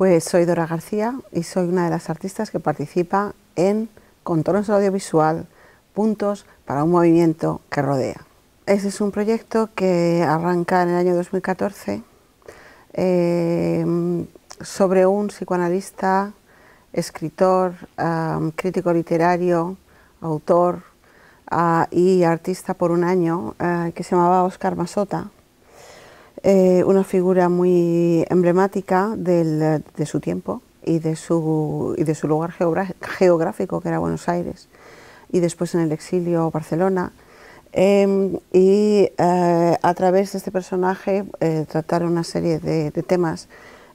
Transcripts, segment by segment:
Pues soy Dora García y soy una de las artistas que participa en Contornos Audiovisual, Puntos para un Movimiento que Rodea. Ese es un proyecto que arranca en el año 2014 eh, sobre un psicoanalista, escritor, crítico literario, autor ah, y artista por un año eh, que se llamaba Oscar Masota eh, una figura muy emblemática del, de su tiempo y de su, y de su lugar geográfico, que era Buenos Aires, y después en el exilio Barcelona. Em, y eh, a través de este personaje eh, trataron una serie de, temas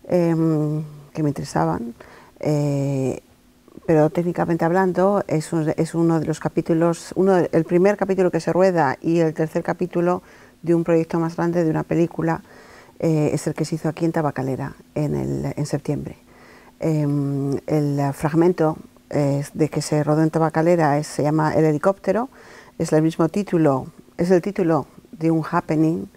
em, que me interesaban pero técnicamente hablando es, uno de los capítulos, uno, el primer capítulo que se rueda y el tercer capítulo de un proyecto más grande, de una película, eh, es el que se hizo aquí en Tabacalera en, septiembre. Em, el fragmento de que se rodó en Tabacalera se llama El helicóptero, es el mismo título, es el título de un happening,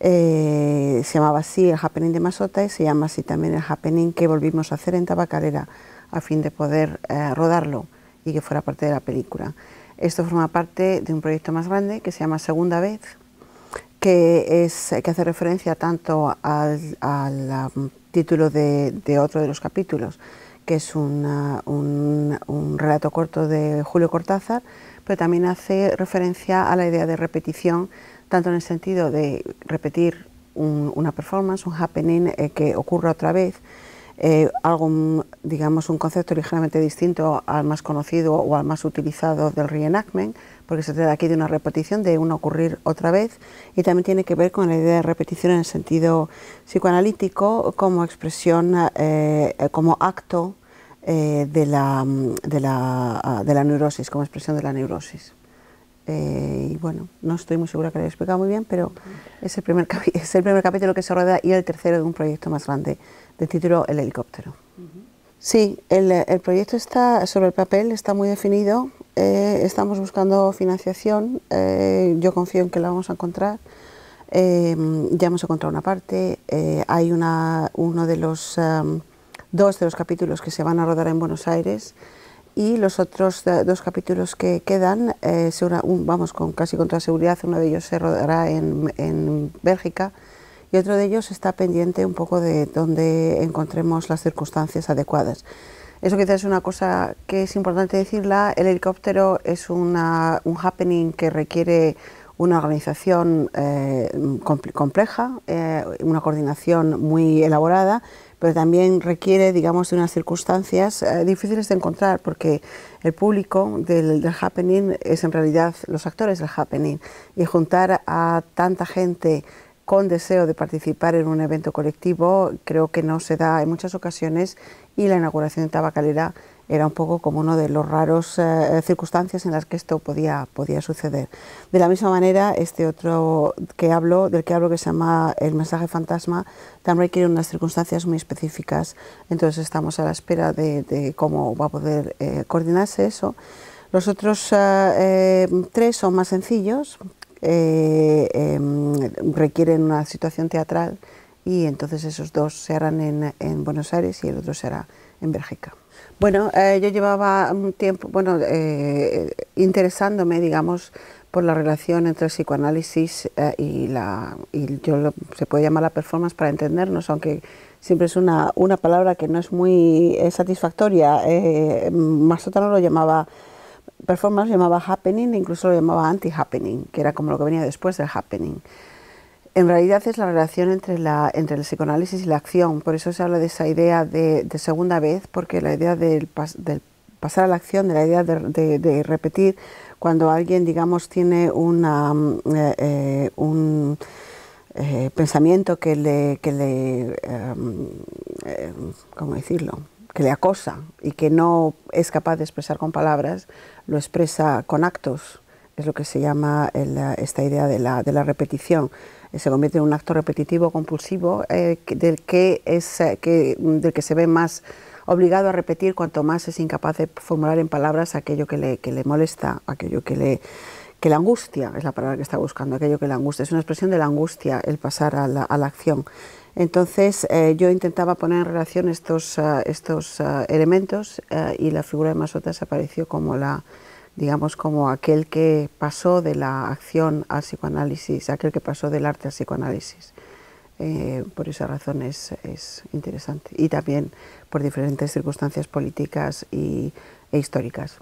eh, se llamaba así el happening de Masota y se llama así también el happening que volvimos a hacer en Tabacalera a fin de poder eh, rodarlo y que fuera parte de la película. Esto forma parte de un proyecto más grande que se llama Segunda Vez, que, hace referencia tanto al, um, título de, otro de los capítulos, que es un, relato corto de Julio Cortázar, pero también hace referencia a la idea de repetición, tanto en el sentido de repetir una performance, un happening eh, que ocurra otra vez, eh, algo, digamos, un concepto ligeramente distinto al más conocido o al más utilizado del reenactment, porque se trata aquí de una repetición, de un ocurrir otra vez, y también tiene que ver con la idea de repetición en el sentido psicoanalítico como expresión, eh, eh, como acto de, la, de, la, ah, de, la, neurosis, como expresión de la neurosis. y bueno, no estoy muy segura que lo haya explicado muy bien, pero es el, primer es el primer capítulo que se rodea y el tercero de un proyecto más grande de título El helicóptero. Sí, el, el, proyecto está sobre el papel, está muy definido. Eh, estamos buscando financiación. Eh, yo confío en que la vamos a encontrar. Eh, ya hemos encontrado una parte. hay una, uno de los um, dos de los capítulos que se van a rodar en Buenos Aires y los otros dos capítulos que quedan, vamos con casi con toda seguridad, uno de ellos se rodará en, en Bélgica y otro de ellos está pendiente un poco de dónde encontremos las circunstancias adecuadas. Eso quizás es una cosa que es importante decirla. El helicóptero es una, un happening que requiere una organización eh, compleja, eh, una coordinación muy elaborada, pero también requiere, digamos, de unas circunstancias eh, difíciles de encontrar, porque el público del, del, happening es en realidad los actores del happening, y juntar a tanta gente con deseo de participar en un evento colectivo, creo que no se da en muchas ocasiones y la inauguración de Tabacalera era un poco como uno de los raros eh, circunstancias en las que esto podía, podía suceder. De la misma manera, este otro que hablo, del que hablo que se llama El mensaje fantasma, también requiere unas circunstancias muy específicas, entonces estamos a la espera de, cómo va a poder eh, coordinarse eso. Los otros eh, tres son más sencillos, eh, em, requieren una situación teatral y entonces esos dos se harán en, Buenos Aires y el otro se hará en Bélgica. Bueno, eh, yo llevaba un tiempo, bueno, eh, interesándome, digamos, por la relación entre el psicoanálisis y la, y yo lo, se puede llamar la performance para entendernos, aunque siempre es una, una palabra que no es muy satisfactoria. Eh, no lo llamaba performance llamaba happening, e incluso lo llamaba anti-happening, que era como lo que venía después del happening. En realidad es la relación entre, la, entre el psicoanálisis y la acción, por eso se habla de esa idea de, segunda vez, porque la idea del, pasar a la acción, de la idea de, repetir, cuando alguien, digamos, tiene una, mm, eh, eh, un eh, pensamiento que le, que le em, ¿cómo decirlo? que le acosa y que no es capaz de expresar con palabras, lo expresa con actos. Es lo que se llama esta idea de la, repetición. Eh, se convierte en un acto repetitivo, compulsivo, eh, del, que es, eh, que, mm, del que se ve más obligado a repetir cuanto más es incapaz de formular en palabras aquello que le, que le molesta, aquello que le, que la angustia es la palabra que está buscando, aquello que la angustia, es una expresión de la angustia el pasar a la, acción. Entonces eh, yo intentaba poner en relación estos, eh, estos eh, elementos y la figura de Masotas apareció como la digamos como aquel que pasó de la acción al psicoanálisis, aquel que pasó del arte al psicoanálisis. por esa razón es, interesante y también por diferentes circunstancias políticas y, e históricas.